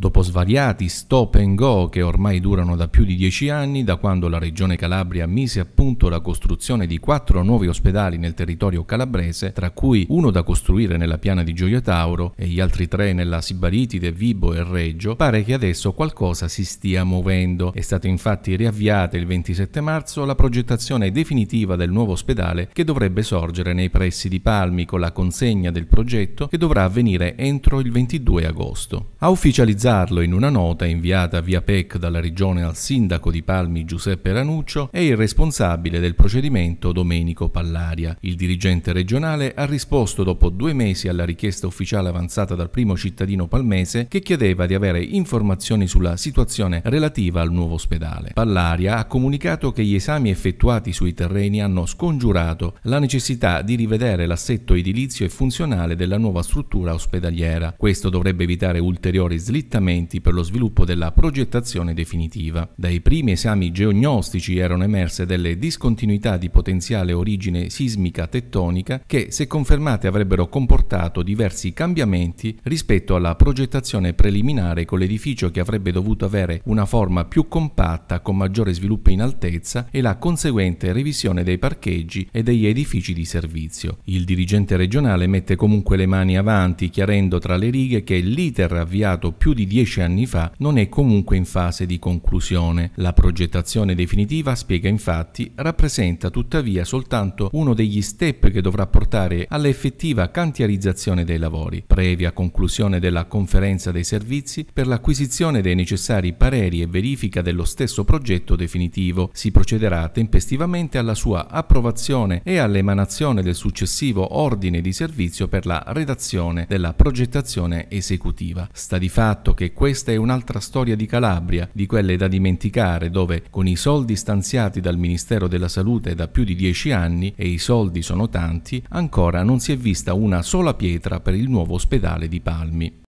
Dopo svariati stop and go che ormai durano da più di dieci anni, da quando la Regione Calabria mise a punto la costruzione di quattro nuovi ospedali nel territorio calabrese, tra cui uno da costruire nella piana di Gioia Tauro e gli altri tre nella Sibaritide, Vibo e Reggio, pare che adesso qualcosa si stia muovendo. È stata infatti riavviata il 27 marzo la progettazione definitiva del nuovo ospedale che dovrebbe sorgere nei pressi di Palmi con la consegna del progetto che dovrà avvenire entro il 22 agosto. A ufficializzare sintetizzarlo in una nota inviata via PEC dalla regione al sindaco di Palmi Giuseppe Ranuccio e il responsabile del procedimento Domenico Pallaria. Il dirigente regionale ha risposto dopo due mesi alla richiesta ufficiale avanzata dal primo cittadino palmese che chiedeva di avere informazioni sulla situazione relativa al nuovo ospedale. Pallaria ha comunicato che gli esami effettuati sui terreni hanno scongiurato la necessità di rivedere l'assetto edilizio e funzionale della nuova struttura ospedaliera. Questo dovrebbe evitare ulteriori slittamenti slittamenti per lo sviluppo della progettazione definitiva. Dai primi esami geognostici erano emerse delle discontinuità di potenziale origine sismica tettonica che, se confermate, avrebbero comportato diversi cambiamenti rispetto alla progettazione preliminare con l'edificio che avrebbe dovuto avere una forma più compatta con maggiore sviluppo in altezza e la conseguente revisione dei parcheggi e degli edifici di servizio. Il dirigente regionale mette comunque le mani avanti, chiarendo tra le righe che l'iter avviato più di di dieci anni fa, non è comunque in fase di conclusione. La progettazione definitiva, spiega infatti, rappresenta tuttavia soltanto uno degli step che dovrà portare all'effettiva cantierizzazione dei lavori, previa conclusione della conferenza dei servizi per l'acquisizione dei necessari pareri e verifica dello stesso progetto definitivo. Si procederà tempestivamente alla sua approvazione e all'emanazione del successivo ordine di servizio per la redazione della progettazione esecutiva. Sta di fatto dato che questa è un'altra storia di Calabria, di quelle da dimenticare, dove con i soldi stanziati dal Ministero della Salute da più di dieci anni, e i soldi sono tanti, ancora non si è vista una sola pietra per il nuovo ospedale di Palmi.